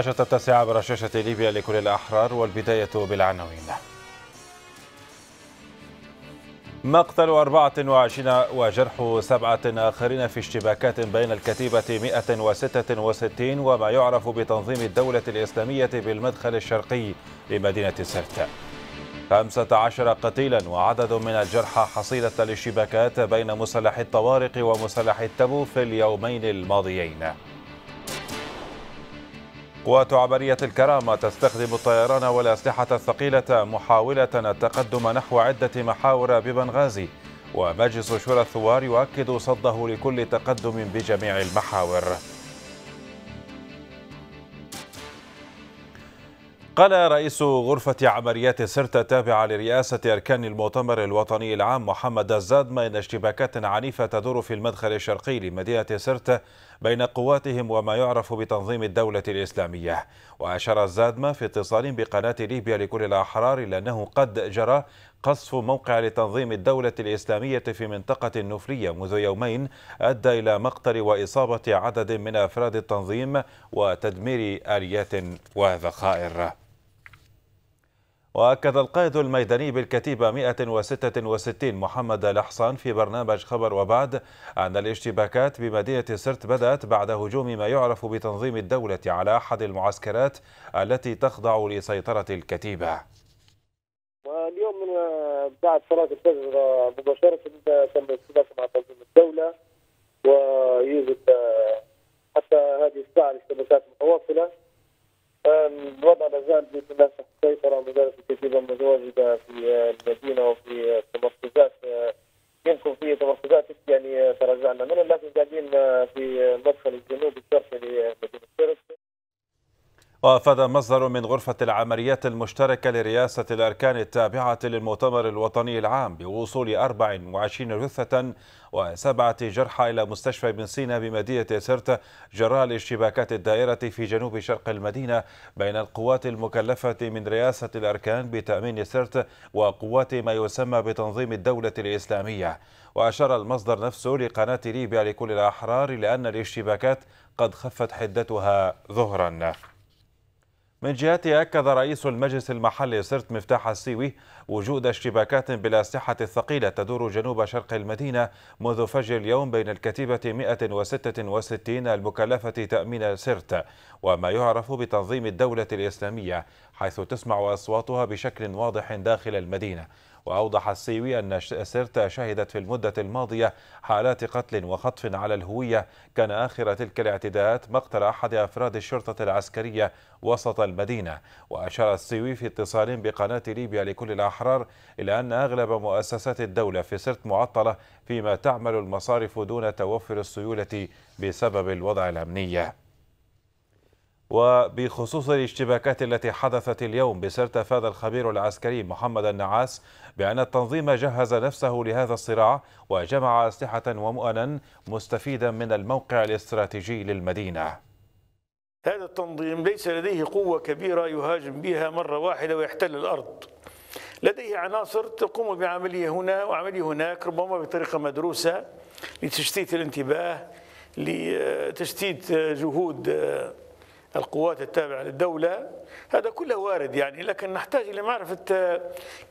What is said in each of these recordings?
النشرة التاسعة برشاشة ليبيا لكل الأحرار والبداية بالعناوين مقتل 24 وجرح سبعة آخرين في اشتباكات بين الكتيبة 166 وما يعرف بتنظيم الدولة الإسلامية بالمدخل الشرقي لمدينة سرت 15 قتيلا وعدد من الجرحى حصيلة الاشتباكات بين مسلح الطوارق ومسلح التبو في اليومين الماضيين قوات عبرية الكرامة تستخدم الطيران والأسلحة الثقيلة محاولة التقدم نحو عدة محاور ببنغازي ومجلس شورى الثوار يؤكد صده لكل تقدم بجميع المحاور قال رئيس غرفة عمليات سرت التابعة لرئاسة أركان المؤتمر الوطني العام محمد الزاد ما إن اشتباكات عنيفة تدور في المدخل الشرقي لمدينة سرت بين قواتهم وما يعرف بتنظيم الدولة الإسلامية وأشار الزادما في اتصال بقناة ليبيا لكل الأحرار إلى أنه قد جرى قصف موقع لتنظيم الدولة الإسلامية في منطقة نفرية منذ يومين أدى إلى مقتل وإصابة عدد من أفراد التنظيم وتدمير آليات وذخائر وأكد القائد الميداني بالكتيبة 166 محمد الأحصان في برنامج خبر وبعد أن الاشتباكات بمدينة سرت بدأت بعد هجوم ما يعرف بتنظيم الدولة على أحد المعسكرات التي تخضع لسيطرة الكتيبة واليوم من بعد صلاة الفجر مباشرة تم الاشتباك مع تنظيم الدولة ويوجد حتى هذه الساعة الاشتباكات متواصلة الوضع لا زال بمناسبة السيطرة مدارس زالت الكتيبة متواجدة في آه، المدينة وفي آه، تمركزات آه، يمكن في تمركزات يعني تراجعنا منها لكن قاعدين في المدخل الجنوبي الشرقي لمدينة ترس وافاد مصدر من غرفه العمليات المشتركه لرئاسه الاركان التابعه للمؤتمر الوطني العام بوصول 24 جثة وسبعه جرحى الى مستشفى بن سينا بمدينه سرت جراء الاشتباكات الدائره في جنوب شرق المدينه بين القوات المكلفه من رئاسه الاركان بتامين سرت وقوات ما يسمى بتنظيم الدوله الاسلاميه واشار المصدر نفسه لقناه ليبيا لكل الاحرار لان الاشتباكات قد خفت حدتها ظهرا من جهته أكد رئيس المجلس المحلي سرت مفتاح السيوي وجود اشتباكات بالأسلحة الثقيلة تدور جنوب شرق المدينة منذ فجر اليوم بين الكتيبة 166 المكلفة تأمين سرت وما يعرف بتنظيم الدولة الإسلامية حيث تسمع أصواتها بشكل واضح داخل المدينة وأوضح السيوي أن سرت شهدت في المدة الماضية حالات قتل وخطف على الهوية كان آخر تلك الاعتداءات مقتل أحد أفراد الشرطة العسكرية وسط المدينة وأشار السيوي في اتصال بقناة ليبيا لكل الأحرار إلى أن أغلب مؤسسات الدولة في سرت معطلة فيما تعمل المصارف دون توفر السيولة بسبب الوضع الأمني وبخصوص الاشتباكات التي حدثت اليوم بسرت افاد الخبير العسكري محمد النعاس بان التنظيم جهز نفسه لهذا الصراع وجمع اسلحه ومؤنا مستفيدا من الموقع الاستراتيجي للمدينه هذا التنظيم ليس لديه قوة كبيرة يهاجم بها مرة واحدة ويحتل الأرض لديه عناصر تقوم بعملية هنا وعملية هناك ربما بطريقة مدروسة لتشتيت الانتباه لتشتيت جهود القوات التابعة للدولة هذا كله وارد يعني لكن نحتاج إلى معرفة آه،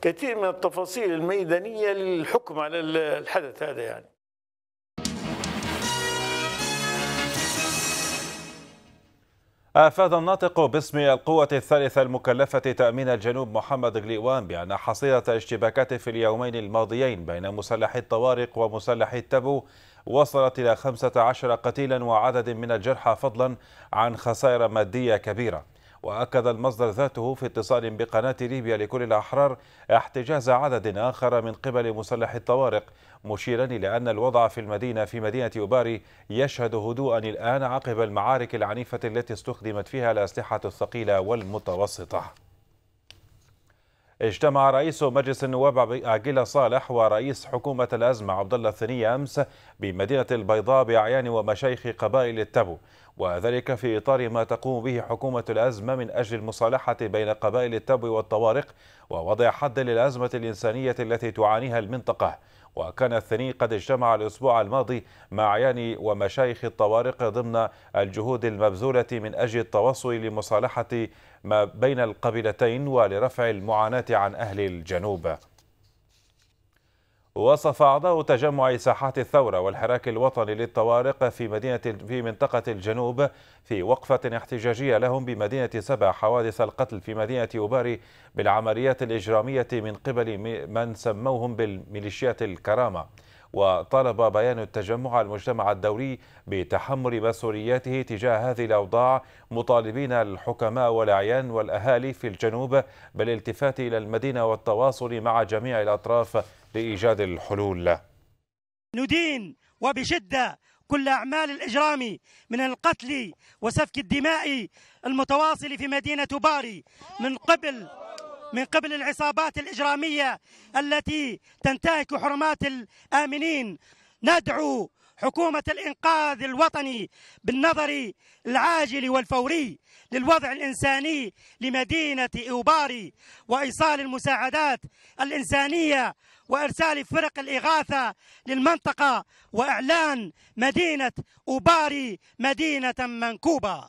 كثير من التفاصيل الميدانية للحكم على الحدث هذا يعني أفاد الناطق باسم القوة الثالثة المكلفة تأمين الجنوب محمد غليوان بأن حصيلة اشتباكات في اليومين الماضيين بين مسلحي الطوارق ومسلحي التبو وصلت إلى 15 قتيلا وعدد من الجرحى فضلا عن خسائر مادية كبيرة وأكد المصدر ذاته في اتصال بقناة ليبيا لكل الأحرار احتجاز عدد آخر من قبل مسلح الطوارق مشيرا إلى أن الوضع في المدينة في مدينة أوباري يشهد هدوءا الآن عقب المعارك العنيفة التي استخدمت فيها الأسلحة الثقيلة والمتوسطة اجتمع رئيس مجلس النواب عقيل صالح ورئيس حكومة الأزمة عبد الله الثني أمس بمدينة البيضاء بأعيان ومشايخ قبائل التبو وذلك في إطار ما تقوم به حكومة الأزمة من أجل المصالحة بين قبائل التبو والطوارق ووضع حد للأزمة الإنسانية التي تعانيها المنطقة وكان الثني قد اجتمع الأسبوع الماضي مع عيان ومشايخ الطوارق ضمن الجهود المبذولة من أجل التوصل لمصالحة ما بين القبيلتين ولرفع المعاناة عن أهل الجنوب وصف أعضاء تجمع ساحات الثورة والحراك الوطني للطوارق في مدينة في منطقة الجنوب في وقفة احتجاجية لهم بمدينة سبع حوادث القتل في مدينة أوباري بالعمليات الإجرامية من قبل من سموهم بالميليشيات الكرامة وطالب بيان التجمع المجتمع الدولي بتحمل مسؤولياته تجاه هذه الأوضاع مطالبين الحكماء والأعيان والأهالي في الجنوب بالالتفات إلى المدينة والتواصل مع جميع الأطراف لإيجاد الحلول ندين وبشدة كل أعمال الإجرام من القتل وسفك الدماء المتواصل في مدينة باري من قبل من قبل العصابات الإجرامية التي تنتهك حرمات الآمنين ندعو حكومة الإنقاذ الوطني بالنظر العاجل والفوري للوضع الإنساني لمدينة إوباري وإيصال المساعدات الإنسانية وإرسال فرق الإغاثة للمنطقة وإعلان مدينة أوباري مدينة منكوبة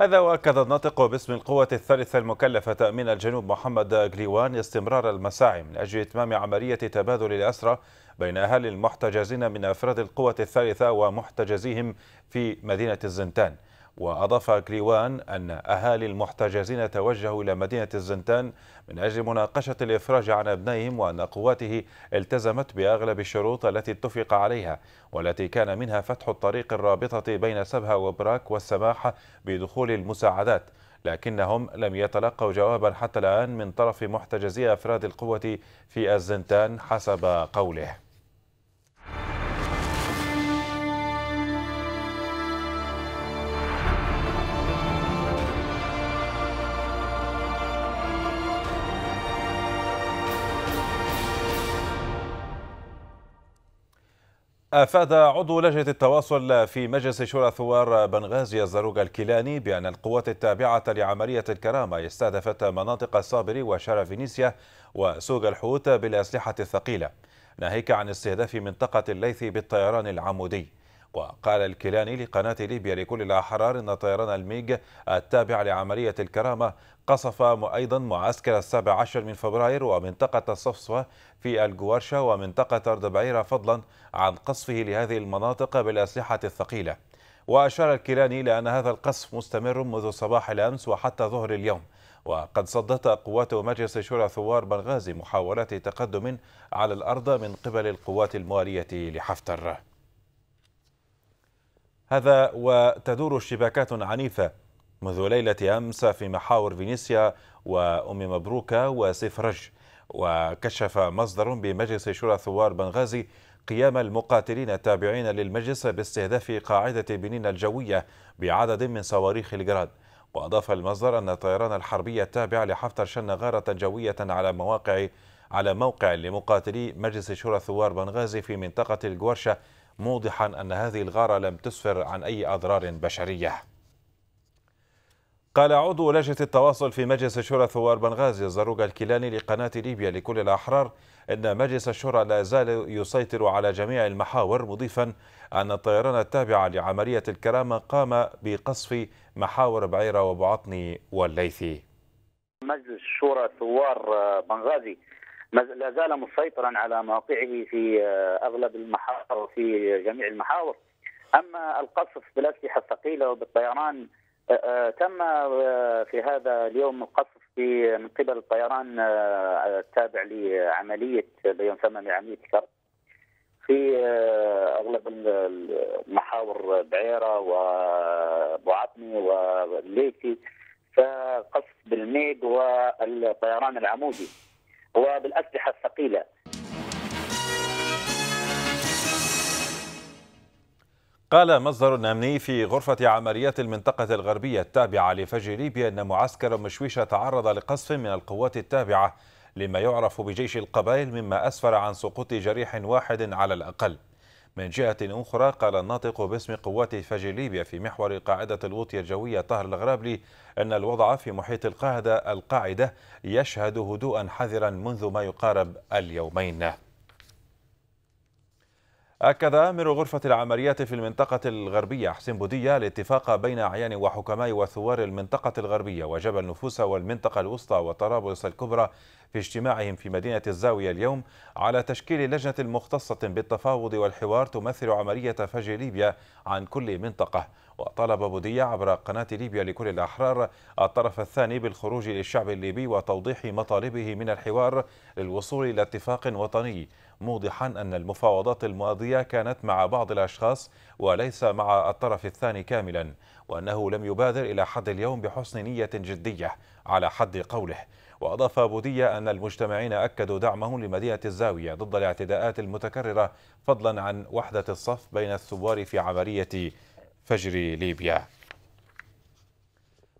هذا واكد الناطق باسم القوة الثالثة المكلفة تأمين الجنوب محمد غليوان استمرار المساعي من أجل إتمام عملية تبادل الأسرى بين أهالي المحتجزين من أفراد القوة الثالثة ومحتجزيهم في مدينة الزنتان وأضاف كريوان أن أهالي المحتجزين توجهوا إلى مدينة الزنتان من أجل مناقشة الإفراج عن أبنائهم وأن قواته التزمت بأغلب الشروط التي اتفق عليها والتي كان منها فتح الطريق الرابطة بين سبها وبراك والسماح بدخول المساعدات لكنهم لم يتلقوا جوابا حتى الآن من طرف محتجزي أفراد القوة في الزنتان حسب قوله أفاد عضو لجنة التواصل في مجلس شورى ثوار بنغازي الزروق الكيلاني بأن القوات التابعة لعملية الكرامة استهدفت مناطق الصابري وشارع فينيسيا وسوق الحوت بالأسلحة الثقيلة ناهيك عن استهداف منطقة الليث بالطيران العمودي وقال الكيلاني لقناة ليبيا لكل الأحرار أن طيران الميغ التابع لعملية الكرامة قصف أيضا معسكر السابع عشر من فبراير ومنطقة الصفصفة في الجوارشة ومنطقة أرض بعيرة فضلا عن قصفه لهذه المناطق بالأسلحة الثقيلة وأشار الكيلاني إلى أن هذا القصف مستمر منذ صباح الأمس وحتى ظهر اليوم وقد صدت قوات مجلس شورى ثوار بنغازي محاولات تقدم على الأرض من قبل القوات الموالية لحفتر هذا وتدور اشتباكات عنيفة منذ ليلة أمس في محاور فينيسيا وأم مبروكة وسفرج وكشف مصدر بمجلس شورى ثوار بنغازي قيام المقاتلين التابعين للمجلس باستهداف قاعدة بنين الجوية بعدد من صواريخ الجراد وأضاف المصدر أن الطيران الحربي التابع لحفتر شن غارة جوية على مواقع على موقع لمقاتلي مجلس شورى ثوار بنغازي في منطقة الجورشة موضحا أن هذه الغارة لم تسفر عن أي أضرار بشرية قال عضو لجنة التواصل في مجلس الشورى ثوار بنغازي الزروق الكيلاني لقناة ليبيا لكل الأحرار أن مجلس الشورى لا زال يسيطر على جميع المحاور مضيفا أن الطيران التابع لعملية الكرامة قام بقصف محاور بعيرة وبعطني والليثي مجلس الشورى ثوار آه، بنغازي لا زال مسيطرا على مواقعه في آه، أغلب المحاور في جميع المحاور أما القصف بالأسلحة الثقيلة وبالطيران آه، آه، تم آه، في هذا اليوم القصف من قبل الطيران التابع لعمليه ما يسمى عمليه كرب في اغلب المحاور بعيره وابو عطمي والليثي فقصف بالميد والطيران العمودي وبالاسلحه الثقيله قال مصدر أمني في غرفة عمليات المنطقة الغربية التابعة لفجر ليبيا أن معسكر مشويشة تعرض لقصف من القوات التابعة لما يعرف بجيش القبائل مما أسفر عن سقوط جريح واحد على الأقل من جهة أخرى قال الناطق باسم قوات فجر ليبيا في محور قاعدة الوطية الجوية طاهر الغرابلي أن الوضع في محيط القاعدة القاعدة يشهد هدوءا حذرا منذ ما يقارب اليومين أكد أمر غرفة العمليات في المنطقة الغربية حسين بودية الاتفاق بين أعيان وحكماء وثوار المنطقة الغربية وجبل نفوس والمنطقة الوسطى وطرابلس الكبرى في اجتماعهم في مدينة الزاوية اليوم على تشكيل لجنة مختصة بالتفاوض والحوار تمثل عملية فجر ليبيا عن كل منطقة وطلب بودية عبر قناة ليبيا لكل الأحرار الطرف الثاني بالخروج للشعب الليبي وتوضيح مطالبه من الحوار للوصول إلى اتفاق وطني موضحا أن المفاوضات الماضية كانت مع بعض الأشخاص وليس مع الطرف الثاني كاملا وأنه لم يبادر إلى حد اليوم بحسن نية جدية على حد قوله وأضاف بودية أن المجتمعين أكدوا دعمهم لمدينة الزاوية ضد الاعتداءات المتكررة فضلا عن وحدة الصف بين الثوار في عملية فجر ليبيا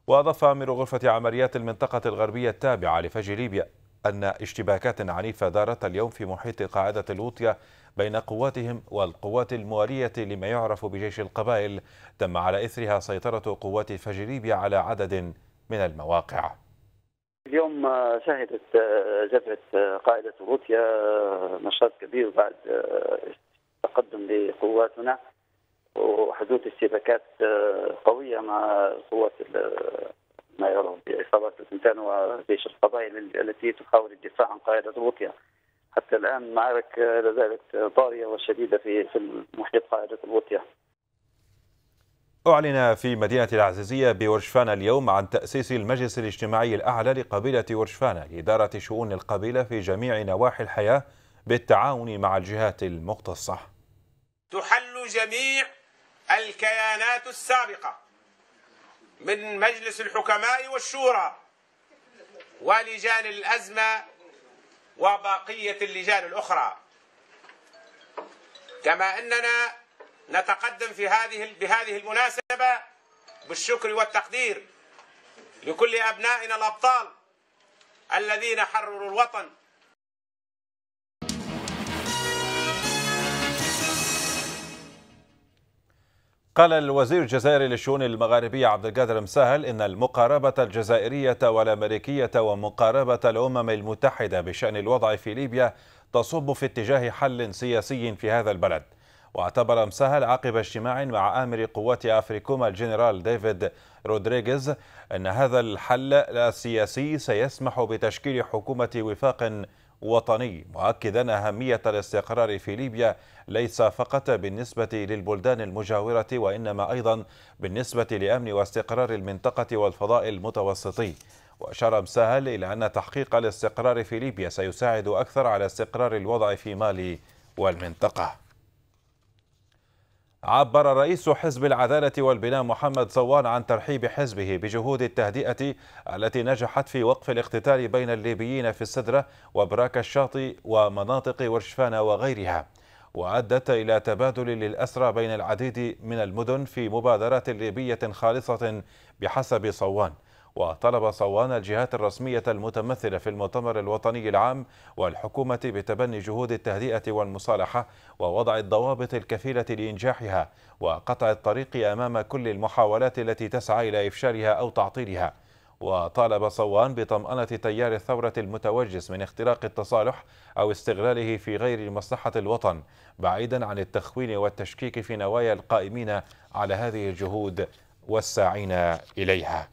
وأضاف أمير غرفة عمليات المنطقة الغربية التابعة لفجر ليبيا أن اشتباكات عنيفة دارت اليوم في محيط قاعدة الوطية بين قواتهم والقوات الموالية لما يعرف بجيش القبائل تم على إثرها سيطرة قوات فجريبيا على عدد من المواقع اليوم آه، شهدت آه، جبهة آه، قاعدة الوطية نشاط كبير بعد تقدم لقواتنا وحدوث اشتباكات قوية مع قوات ما يعرف بعصابات الإنسان وجيش القبائل التي تحاول الدفاع عن قاعدة الوطية حتى الآن معارك لا زالت طارية وشديدة في في محيط قاعدة الوطية أعلن في مدينة العزيزية بورشفانا اليوم عن تأسيس المجلس الاجتماعي الأعلى لقبيلة ورشفانا لإدارة شؤون القبيلة في جميع نواحي الحياة بالتعاون مع الجهات المختصة تحل جميع الكيانات السابقة من مجلس الحكماء والشورى ولجان الازمه وبقيه اللجان الاخرى كما اننا نتقدم في هذه بهذه المناسبه بالشكر والتقدير لكل ابنائنا الابطال الذين حرروا الوطن قال الوزير الجزائري للشؤون المغاربية عبد القادر مسهل إن المقاربة الجزائرية والأمريكية ومقاربة الأمم المتحدة بشأن الوضع في ليبيا تصب في اتجاه حل سياسي في هذا البلد واعتبر مسهل عقب اجتماع مع آمر قوات أفريكوما الجنرال ديفيد رودريغيز أن هذا الحل السياسي سيسمح بتشكيل حكومة وفاق وطني مؤكدا أهمية الاستقرار في ليبيا ليس فقط بالنسبة للبلدان المجاورة وإنما أيضا بالنسبة لأمن واستقرار المنطقة والفضاء المتوسطي وأشار مساهل إلى أن تحقيق الاستقرار في ليبيا سيساعد أكثر على استقرار الوضع في مالي والمنطقة عبر رئيس حزب العدالة والبناء محمد صوان عن ترحيب حزبه بجهود التهدئة التي نجحت في وقف الاقتتال بين الليبيين في السدرة وبراك الشاطئ ومناطق ورشفانة وغيرها وأدت إلى تبادل للأسرى بين العديد من المدن في مبادرات ليبية خالصة بحسب صوان وطلب صوان الجهات الرسمية المتمثلة في المؤتمر الوطني العام والحكومة بتبني جهود التهدئة والمصالحة ووضع الضوابط الكفيلة لإنجاحها وقطع الطريق أمام كل المحاولات التي تسعى إلى إفشالها أو تعطيلها وطالب صوان بطمأنة تيار الثورة المتوجس من اختراق التصالح أو استغلاله في غير مصلحة الوطن بعيدا عن التخوين والتشكيك في نوايا القائمين على هذه الجهود والساعين إليها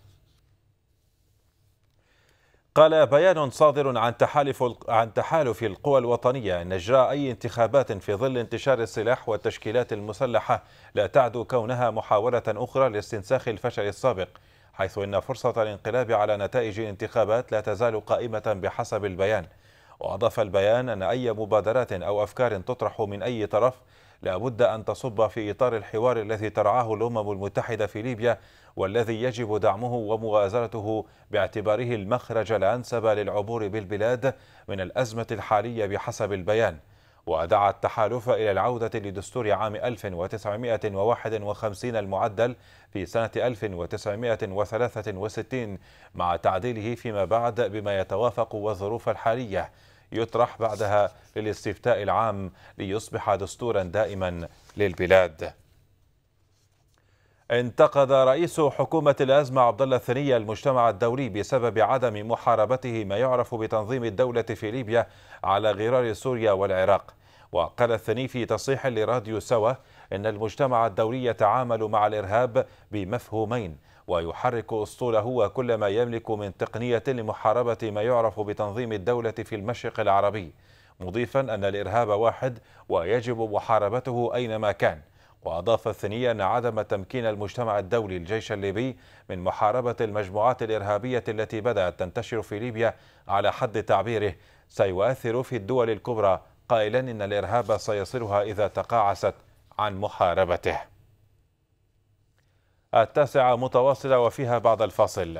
قال بيان صادر عن تحالف عن تحالف القوى الوطنيه ان اجراء اي انتخابات في ظل انتشار السلاح والتشكيلات المسلحه لا تعدو كونها محاوله اخرى لاستنساخ الفشل السابق حيث ان فرصه الانقلاب على نتائج الانتخابات لا تزال قائمه بحسب البيان واضاف البيان ان اي مبادرات او افكار تطرح من اي طرف لابد أن تصب في إطار الحوار الذي ترعاه الأمم المتحدة في ليبيا والذي يجب دعمه ومغازرته باعتباره المخرج الأنسب للعبور بالبلاد من الأزمة الحالية بحسب البيان ودعا التحالف إلى العودة لدستور عام 1951 المعدل في سنة 1963 مع تعديله فيما بعد بما يتوافق والظروف الحالية يطرح بعدها للاستفتاء العام ليصبح دستورا دائما للبلاد انتقد رئيس حكومة الأزمة عبد الله الثني المجتمع الدولي بسبب عدم محاربته ما يعرف بتنظيم الدولة في ليبيا على غرار سوريا والعراق وقال الثني في تصريح لراديو سوا إن المجتمع الدولي يتعامل مع الإرهاب بمفهومين ويحرك أسطوله وكل ما يملك من تقنية لمحاربة ما يعرف بتنظيم الدولة في المشرق العربي مضيفا أن الإرهاب واحد ويجب محاربته أينما كان وأضاف الثني أن عدم تمكين المجتمع الدولي الجيش الليبي من محاربة المجموعات الإرهابية التي بدأت تنتشر في ليبيا على حد تعبيره سيؤثر في الدول الكبرى قائلا إن الإرهاب سيصلها إذا تقاعست عن محاربته التاسعة متواصلة وفيها بعد الفاصل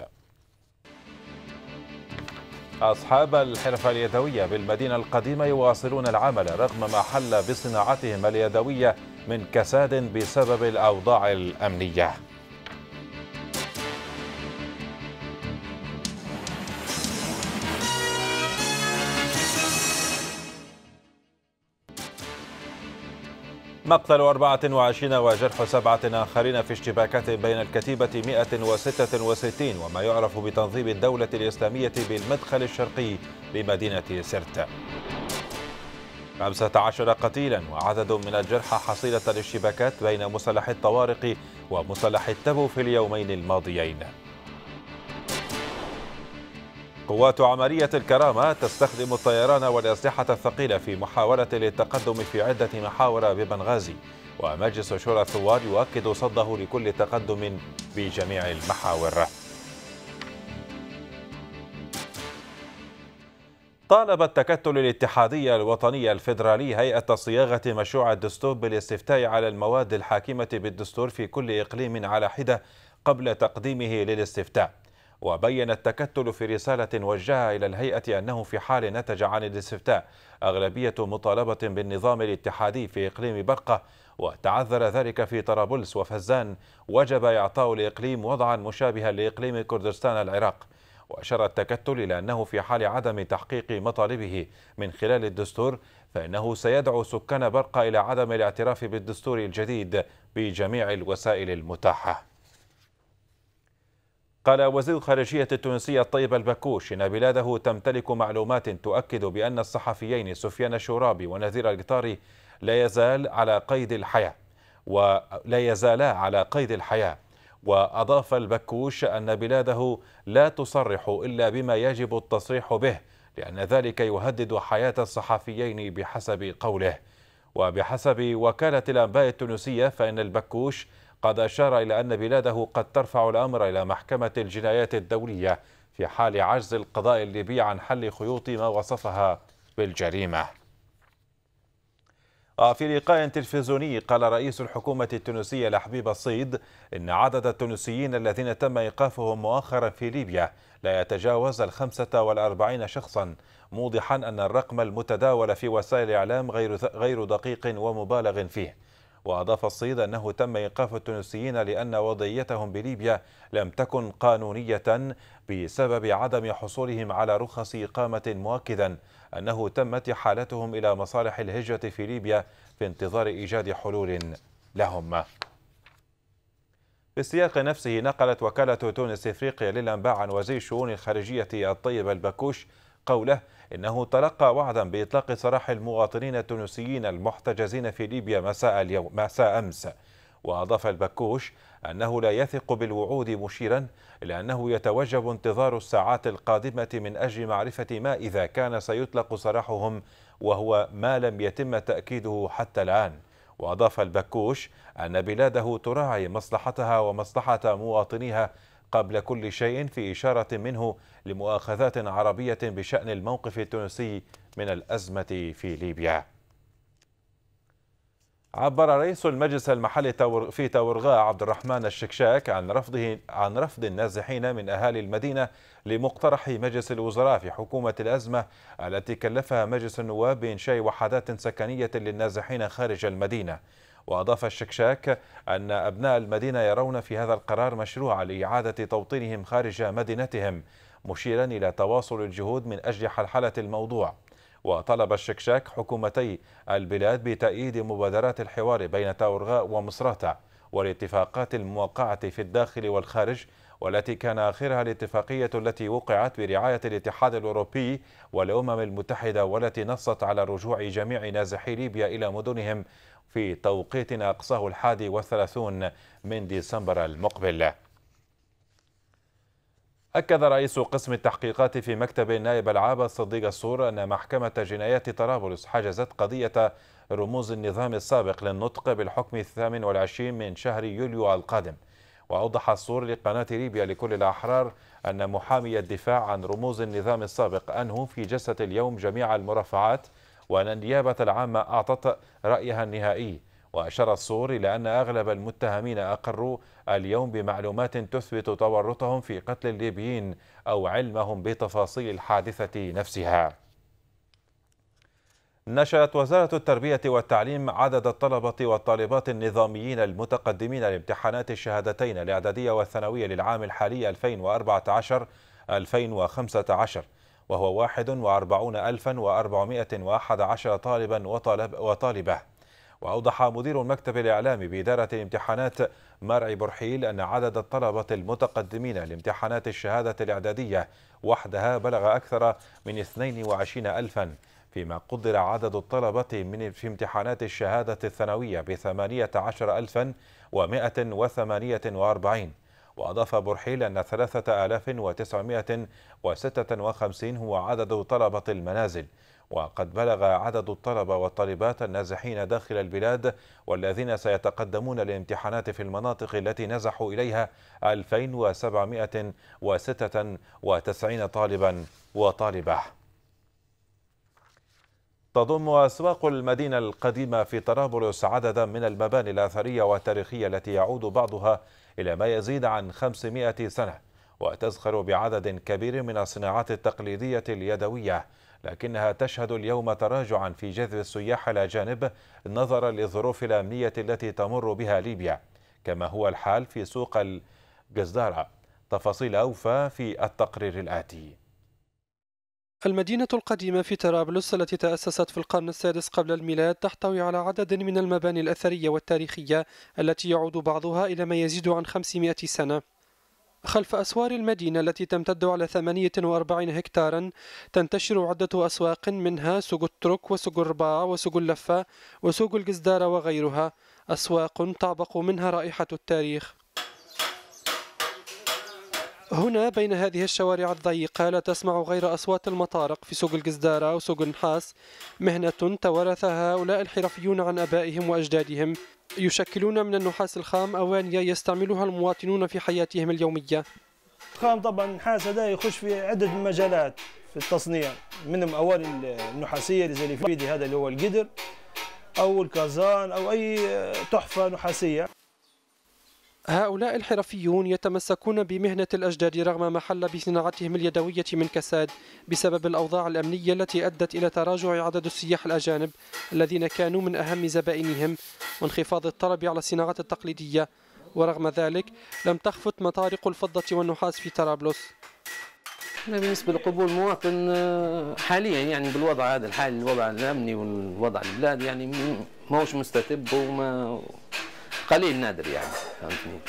أصحاب الحرف اليدوية بالمدينة القديمة يواصلون العمل رغم ما حل بصناعتهم اليدوية من كساد بسبب الأوضاع الأمنية مقتل 24 وجرح سبعة آخرين في اشتباكات بين الكتيبة 166 وما يعرف بتنظيم الدولة الإسلامية بالمدخل الشرقي بمدينة سرت 15 قتيلا وعدد من الجرحى حصيلة الاشتباكات بين مسلح الطوارق ومسلح التبو في اليومين الماضيين قوات عملية الكرامة تستخدم الطيران والأسلحة الثقيلة في محاولة للتقدم في عدة محاور ببنغازي ومجلس شورى الثوار يؤكد صده لكل تقدم بجميع المحاور طالب التكتل الاتحادي الوطني الفيدرالي هيئة صياغة مشروع الدستور بالاستفتاء على المواد الحاكمة بالدستور في كل إقليم على حدة قبل تقديمه للاستفتاء وبين التكتل في رسالة وجهها إلى الهيئة أنه في حال نتج عن الاستفتاء أغلبية مطالبة بالنظام الاتحادي في إقليم برقة وتعذر ذلك في طرابلس وفزان وجب إعطاء الإقليم وضعا مشابها لإقليم كردستان العراق وأشار التكتل إلى أنه في حال عدم تحقيق مطالبه من خلال الدستور فإنه سيدعو سكان برقة إلى عدم الاعتراف بالدستور الجديد بجميع الوسائل المتاحة قال وزير الخارجية التونسية الطيب البكوش إن بلاده تمتلك معلومات تؤكد بأن الصحفيين سفيان الشورابي ونذير القطاري لا يزال على قيد الحياة ولا يزالا على قيد الحياة وأضاف البكوش أن بلاده لا تصرح إلا بما يجب التصريح به لأن ذلك يهدد حياة الصحفيين بحسب قوله وبحسب وكالة الأنباء التونسية فإن البكوش قد أشار إلى أن بلاده قد ترفع الأمر إلى محكمة الجنايات الدولية في حال عجز القضاء الليبي عن حل خيوط ما وصفها بالجريمة في لقاء تلفزيوني قال رئيس الحكومة التونسية لحبيب الصيد إن عدد التونسيين الذين تم إيقافهم مؤخرا في ليبيا لا يتجاوز الخمسة والأربعين شخصا موضحا أن الرقم المتداول في وسائل الإعلام غير, غير دقيق ومبالغ فيه وأضاف الصيد أنه تم إيقاف التونسيين لأن وضعيتهم بليبيا لم تكن قانونية بسبب عدم حصولهم على رخص إقامة مؤكدا أنه تمت حالتهم إلى مصالح الهجرة في ليبيا في انتظار إيجاد حلول لهم في السياق نفسه نقلت وكالة تونس إفريقيا للأنباء عن وزير الشؤون الخارجية الطيب البكوش قوله إنه تلقى وعدا بإطلاق سراح المواطنين التونسيين المحتجزين في ليبيا مساء, اليوم مساء أمس وأضاف البكوش أنه لا يثق بالوعود مشيرا لأنه يتوجب انتظار الساعات القادمة من أجل معرفة ما إذا كان سيطلق سراحهم وهو ما لم يتم تأكيده حتى الآن وأضاف البكوش أن بلاده تراعي مصلحتها ومصلحة مواطنيها قبل كل شيء في إشارة منه لمؤاخذات عربية بشأن الموقف التونسي من الأزمة في ليبيا عبر رئيس المجلس المحلي في تورغاء عبد الرحمن الشكشاك عن رفضه عن رفض النازحين من اهالي المدينه لمقترح مجلس الوزراء في حكومه الازمه التي كلفها مجلس النواب بانشاء وحدات سكنيه للنازحين خارج المدينه وأضاف الشكشاك أن أبناء المدينة يرون في هذا القرار مشروع لإعادة توطينهم خارج مدينتهم مشيرا إلى تواصل الجهود من أجل حلحلة الموضوع وطلب الشكشاك حكومتي البلاد بتأييد مبادرات الحوار بين تاورغاء ومصراتة والاتفاقات الموقعة في الداخل والخارج والتي كان آخرها الاتفاقية التي وقعت برعاية الاتحاد الأوروبي والأمم المتحدة والتي نصت على رجوع جميع نازحي ليبيا إلى مدنهم في توقيت أقصاه الحادي والثلاثون من ديسمبر المقبل أكد رئيس قسم التحقيقات في مكتب النائب العاب الصديق السور أن محكمة جنايات طرابلس حجزت قضية رموز النظام السابق للنطق بالحكم الثامن والعشرين من شهر يوليو القادم وأوضح السور لقناة ليبيا لكل الأحرار أن محامي الدفاع عن رموز النظام السابق أنه في جلسة اليوم جميع المرافعات وأن النيابة العامة أعطت رأيها النهائي وأشار الصور إلى أن أغلب المتهمين أقروا اليوم بمعلومات تثبت تورطهم في قتل الليبيين أو علمهم بتفاصيل الحادثة نفسها نشرت وزارة التربية والتعليم عدد الطلبة والطالبات النظاميين المتقدمين لامتحانات الشهادتين الإعدادية والثانوية للعام الحالي 2014 2015 وهو 41411 طالبا وطالب وطالبة وأوضح مدير المكتب الإعلامي بإدارة الامتحانات مرعي برحيل أن عدد الطلبة المتقدمين لامتحانات الشهادة الإعدادية وحدها بلغ أكثر من 22 ألفاً فيما قدر عدد الطلبة من في امتحانات الشهادة الثانوية بثمانية عشر ألفا ومائة وثمانية وأربعين وأضاف برحيل أن 3956 هو عدد طلبة المنازل وقد بلغ عدد الطلبة والطالبات النازحين داخل البلاد والذين سيتقدمون للامتحانات في المناطق التي نزحوا إليها 2796 طالبا وطالبة تضم أسواق المدينة القديمة في طرابلس عددا من المباني الأثرية والتاريخية التي يعود بعضها إلى ما يزيد عن 500 سنة وتزخر بعدد كبير من الصناعات التقليدية اليدوية لكنها تشهد اليوم تراجعا في جذب السياح الأجانب نظرا للظروف الأمنية التي تمر بها ليبيا كما هو الحال في سوق الجزدارة تفاصيل أوفى في التقرير الآتي المدينة القديمة في طرابلس التي تأسست في القرن السادس قبل الميلاد تحتوي على عدد من المباني الأثرية والتاريخية التي يعود بعضها إلى ما يزيد عن 500 سنة خلف أسوار المدينة التي تمتد على 48 هكتارا تنتشر عدة أسواق منها سوق الترك وسوق الرباع وسوق اللفة وسوق الجزدارة وغيرها أسواق تعبق منها رائحة التاريخ هنا بين هذه الشوارع الضيقة لا تسمع غير أصوات المطارق في سوق الجزدارة وسوق النحاس مهنة تورث هؤلاء الحرفيون عن أبائهم وأجدادهم يشكلون من النحاس الخام أوانية يستعملها المواطنون في حياتهم اليومية الخام طبعا النحاس هذا يخش في عدة مجالات في التصنيع منهم أواني النحاسية في هذا اللي هو القدر أو الكازان أو أي تحفة نحاسية هؤلاء الحرفيون يتمسكون بمهنة الأجداد رغم ما حل بصناعتهم اليدوية من كساد بسبب الأوضاع الأمنية التي أدت إلى تراجع عدد السياح الأجانب الذين كانوا من أهم زبائنهم وانخفاض الطلب على الصناعات التقليدية ورغم ذلك لم تخفت مطارق الفضة والنحاس في طرابلس بالنسبة لقبول المواطن آه، حاليا يعني بالوضع هذا الحالي الوضع الأمني والوضع البلاد يعني ماهوش مستتب وما قليل نادر يعني فهمتني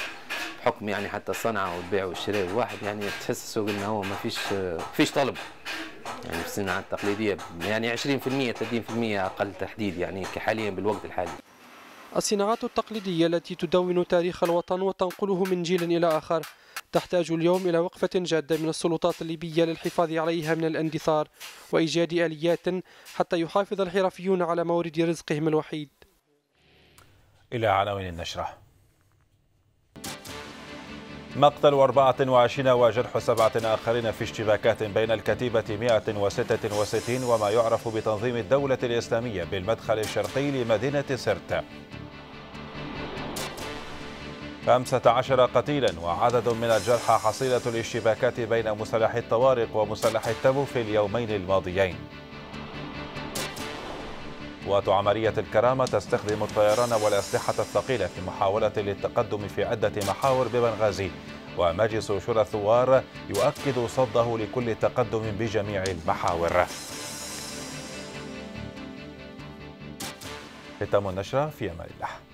بحكم يعني حتى الصنعه والبيع والشراء واحد يعني تحس السوق انه هو ما فيش فيش طلب يعني في الصناعه التقليديه يعني 20% 30% اقل تحديد يعني كحاليا بالوقت الحالي الصناعات التقليدية التي تدون تاريخ الوطن وتنقله من جيل إلى آخر تحتاج اليوم إلى وقفة جادة من السلطات الليبية للحفاظ عليها من الاندثار وإيجاد آليات حتى يحافظ الحرفيون على مورد رزقهم الوحيد إلى عناوين النشرة مقتل 24 وجرح سبعة آخرين في اشتباكات بين الكتيبة 166 وما يعرف بتنظيم الدولة الإسلامية بالمدخل الشرقي لمدينة سرت 15 قتيلا وعدد من الجرحى حصيلة الاشتباكات بين مسلح الطوارق ومسلح التبو في اليومين الماضيين قوات عملية الكرامة تستخدم الطيران والأسلحة الثقيلة في محاولة للتقدم في عدة محاور ببنغازي ومجلس شورى الثوار يؤكد صده لكل تقدم بجميع المحاور ختام النشرة في أمان الله